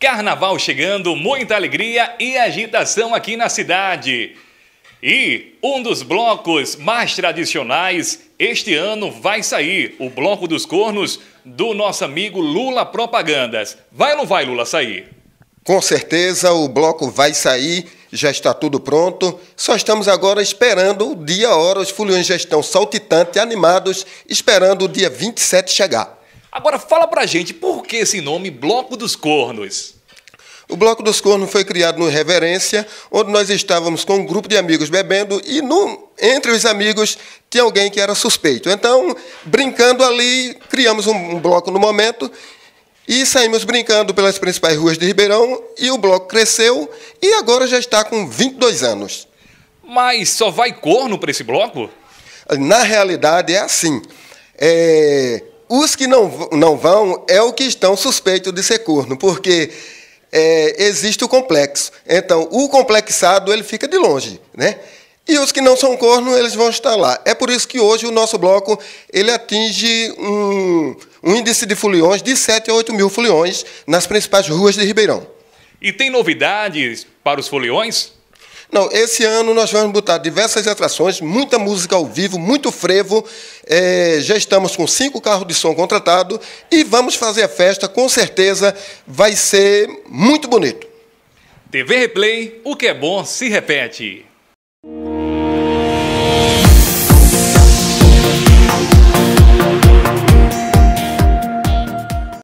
Carnaval chegando, muita alegria e agitação aqui na cidade. E um dos blocos mais tradicionais este ano vai sair, o Bloco dos Cornos, do nosso amigo Lula Propagandas. Vai ou não vai, Lula, sair? Com certeza o bloco vai sair, já está tudo pronto. Só estamos agora esperando o dia, a hora, os fulhões já estão saltitantes, animados, esperando o dia 27 chegar. Agora fala pra gente, por que esse nome Bloco dos Cornos? O Bloco dos Cornos foi criado no Reverência, onde nós estávamos com um grupo de amigos bebendo e no, entre os amigos tinha alguém que era suspeito. Então, brincando ali, criamos um, um bloco no momento e saímos brincando pelas principais ruas de Ribeirão e o bloco cresceu e agora já está com 22 anos. Mas só vai corno para esse bloco? Na realidade é assim. É, os que não, não vão é o que estão suspeitos de ser corno, porque é, existe o complexo. Então, o complexado ele fica de longe, né? E os que não são corno, eles vão estar lá. É por isso que hoje o nosso bloco ele atinge um, um índice de foliões de 7 a 8 mil foliões nas principais ruas de Ribeirão. E tem novidades para os foliões? Não, esse ano nós vamos botar diversas atrações, muita música ao vivo, muito frevo. É, já estamos com cinco carros de som contratados e vamos fazer a festa, com certeza vai ser muito bonito. TV Replay, o que é bom se repete.